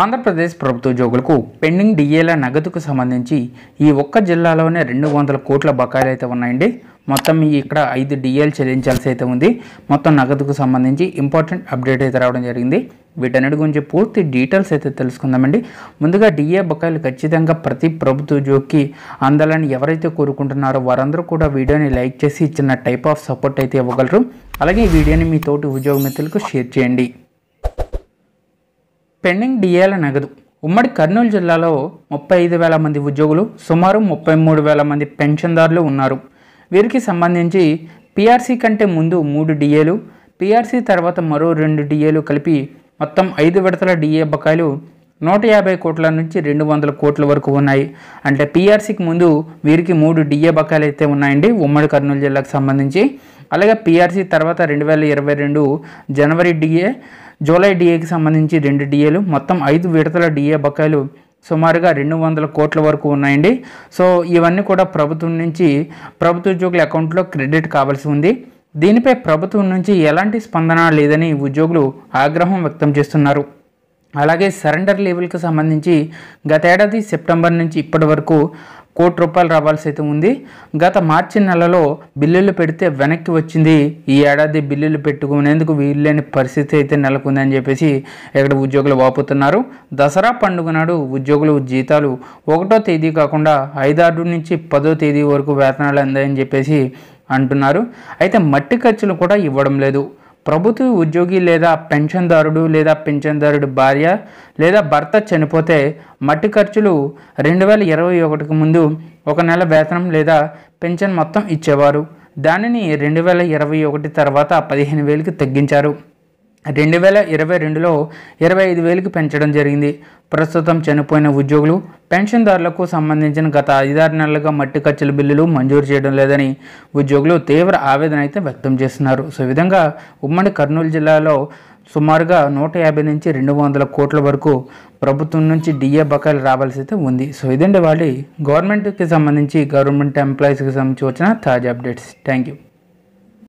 ఆంధ్రప్రదేశ్ ప్రభుత్వ ఉద్యోగులకు పెండింగ్ డిఏల నగదుకు సంబంధించి ఈ ఒక్క జిల్లాలోనే రెండు వందల కోట్ల బకాయిలు అయితే ఉన్నాయండి మొత్తం ఇక్కడ ఐదు డిఏలు చెల్లించాల్సి అయితే ఉంది మొత్తం నగదుకు సంబంధించి ఇంపార్టెంట్ అప్డేట్ అయితే రావడం జరిగింది వీటన్నిటి గురించి పూర్తి డీటెయిల్స్ అయితే తెలుసుకుందామండి ముందుగా డిఏ బకాయిలు ఖచ్చితంగా ప్రతి ప్రభుత్వ ఉద్యోగికి అందాలని ఎవరైతే కోరుకుంటున్నారో వారందరూ కూడా వీడియోని లైక్ చేసి చిన్న టైప్ ఆఫ్ సపోర్ట్ అయితే ఇవ్వగలరు అలాగే ఈ వీడియోని మీ తోటి ఉద్యోగ మిత్రులకు షేర్ చేయండి పెండింగ్ డిఏల నగదు ఉమ్మడి కర్నూలు జిల్లాలో ముప్పై ఐదు వేల మంది ఉద్యోగులు సుమారు ముప్పై మూడు వేల మంది పెన్షన్దారులు ఉన్నారు వీరికి సంబంధించి పీఆర్సీ కంటే ముందు మూడు డిఏలు పీఆర్సీ తర్వాత మరో రెండు డిఏలు కలిపి మొత్తం ఐదు విడతల డిఏ బకాయిలు నూట యాభై కోట్ల నుంచి రెండు వందల కోట్ల వరకు ఉన్నాయి అంటే పీఆర్సీకి ముందు వీరికి మూడు డిఏ బకాయిలు అయితే ఉన్నాయండి ఉమ్మడి కర్నూలు జిల్లాకు సంబంధించి అలాగే పీఆర్సీ తర్వాత రెండు వేల ఇరవై రెండు జనవరి డిఏ జూలై డిఏకి సంబంధించి రెండు డిఏలు మొత్తం ఐదు విడతల డిఏ బకాయిలు సుమారుగా రెండు వందల కోట్ల వరకు ఉన్నాయండి సో ఇవన్నీ కూడా ప్రభుత్వం నుంచి ప్రభుత్వ ఉద్యోగుల అకౌంట్లో క్రెడిట్ కావాల్సి ఉంది దీనిపై ప్రభుత్వం నుంచి ఎలాంటి స్పందన లేదని ఉద్యోగులు ఆగ్రహం వ్యక్తం చేస్తున్నారు అలాగే సరెండర్ లెవెల్కి సంబంధించి గతేడాది సెప్టెంబర్ నుంచి ఇప్పటి వరకు కోటి రూపాయలు రావాల్సి అయితే ఉంది గత మార్చి నెలలో బిల్లులు పెడితే వెనక్కి వచ్చింది ఈ ఏడాది బిల్లులు పెట్టుకునేందుకు వీలులేని పరిస్థితి అయితే నెలకొందని చెప్పేసి ఇక్కడ ఉద్యోగులు వాపుతున్నారు దసరా పండుగ నాడు ఉద్యోగులు జీతాలు ఒకటో తేదీ కాకుండా ఐదారు నుంచి పదో తేదీ వరకు వేతనాలు అందాయని చెప్పేసి అంటున్నారు అయితే మట్టి ఖర్చులు కూడా ఇవ్వడం లేదు ప్రభుత్వ ఉద్యోగి లేదా పెన్షన్దారుడు లేదా పెన్షన్దారుడు భార్య లేదా భర్త చనిపోతే మట్టి ఖర్చులు రెండు వేల ఇరవై ఒకటికి ముందు ఒక నెల వేతనం లేదా పెన్షన్ మొత్తం ఇచ్చేవారు దానిని రెండు వేల ఇరవై ఒకటి తర్వాత పదిహేను వేలకి తగ్గించారు రెండు వేల ఇరవై రెండులో ఇరవై ఐదు వేలకు పెంచడం జరిగింది ప్రస్తుతం చనిపోయిన ఉద్యోగులు పెన్షన్దారులకు సంబంధించిన గత ఐదారు నెలలుగా మట్టి ఖర్చుల బిల్లులు మంజూరు చేయడం లేదని ఉద్యోగులు తీవ్ర ఆవేదన అయితే వ్యక్తం చేస్తున్నారు సో విధంగా ఉమ్మడి కర్నూలు జిల్లాలో సుమారుగా నూట యాభై నుంచి రెండు వందల కోట్ల వరకు ప్రభుత్వం నుంచి డిఏ బకాయిలు రావాల్సి అయితే ఉంది సో ఇదండి వాళ్ళు గవర్నమెంట్కి సంబంధించి గవర్నమెంట్ ఎంప్లాయీస్కి సంబంధించి వచ్చిన తాజా అప్డేట్స్ థ్యాంక్ యూ